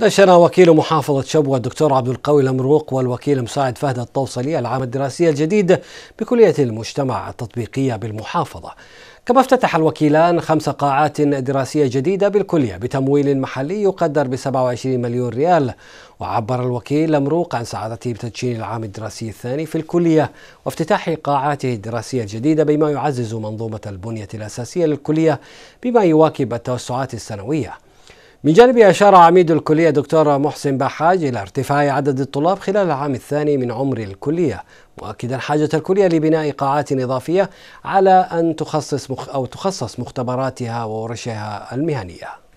نشر وكيل محافظة شبوة الدكتور عبد القوي المروق والوكيل مساعد فهد الطوصلي العام الدراسي الجديد بكلية المجتمع التطبيقية بالمحافظة كما افتتح الوكيلان خمس قاعات دراسية جديدة بالكلية بتمويل محلي يقدر ب 27 مليون ريال وعبر الوكيل لمروق عن سعادته بتدشين العام الدراسي الثاني في الكلية وافتتاح قاعاته الدراسية الجديدة بما يعزز منظومة البنية الأساسية للكلية بما يواكب التوسعات السنوية من جانبه أشار عميد الكلية دكتور محسن بحاج إلى ارتفاع عدد الطلاب خلال العام الثاني من عمر الكلية مؤكدا حاجة الكلية لبناء قاعات إضافية على أن تخصص مخ أو تخصص مختبراتها وورشها المهنية